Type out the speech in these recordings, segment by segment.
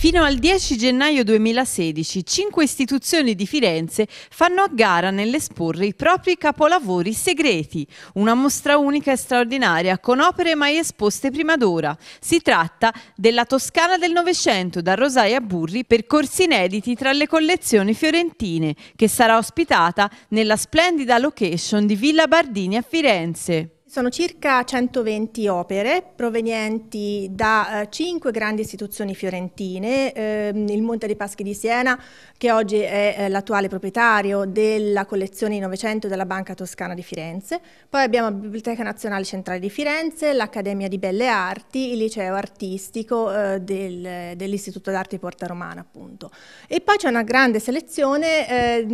Fino al 10 gennaio 2016, cinque istituzioni di Firenze fanno a gara nell'esporre i propri capolavori segreti. Una mostra unica e straordinaria con opere mai esposte prima d'ora. Si tratta della Toscana del Novecento, da Rosai a Burri, percorsi inediti tra le collezioni fiorentine, che sarà ospitata nella splendida location di Villa Bardini a Firenze. Sono circa 120 opere provenienti da eh, cinque grandi istituzioni fiorentine, ehm, il Monte dei Paschi di Siena che oggi è eh, l'attuale proprietario della collezione di Novecento della Banca Toscana di Firenze, poi abbiamo la Biblioteca Nazionale Centrale di Firenze, l'Accademia di Belle Arti, il Liceo Artistico eh, del, dell'Istituto d'Arte Porta Romana appunto. E poi c'è una grande selezione eh,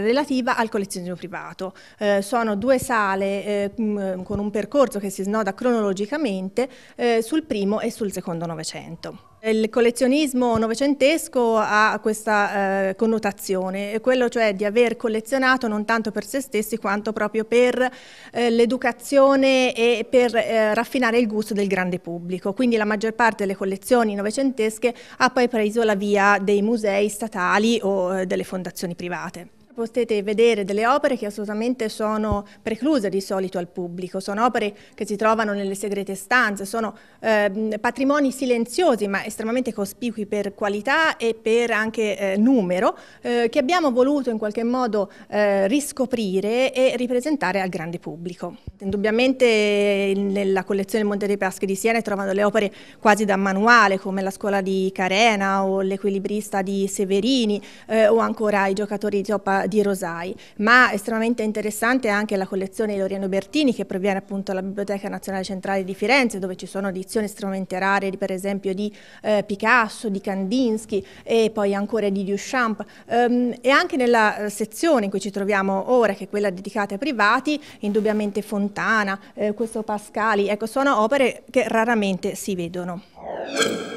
relativa al collezionismo privato, eh, sono due sale eh, con con un percorso che si snoda cronologicamente eh, sul primo e sul secondo Novecento. Il collezionismo novecentesco ha questa eh, connotazione, quello cioè di aver collezionato non tanto per se stessi quanto proprio per eh, l'educazione e per eh, raffinare il gusto del grande pubblico. Quindi la maggior parte delle collezioni novecentesche ha poi preso la via dei musei statali o eh, delle fondazioni private potete vedere delle opere che assolutamente sono precluse di solito al pubblico, sono opere che si trovano nelle segrete stanze, sono eh, patrimoni silenziosi ma estremamente cospicui per qualità e per anche eh, numero eh, che abbiamo voluto in qualche modo eh, riscoprire e ripresentare al grande pubblico. Indubbiamente nella collezione Monte dei Paschi di Siena trovano le opere quasi da manuale come la scuola di Carena o l'equilibrista di Severini eh, o ancora i giocatori di Zoppa di rosai, ma estremamente interessante anche la collezione di Loriano Bertini che proviene appunto dalla Biblioteca Nazionale Centrale di Firenze dove ci sono edizioni estremamente rare per esempio di eh, Picasso, di Kandinsky e poi ancora di Duchamp ehm, e anche nella eh, sezione in cui ci troviamo ora che è quella dedicata ai privati, indubbiamente Fontana, eh, questo Pascali, ecco sono opere che raramente si vedono.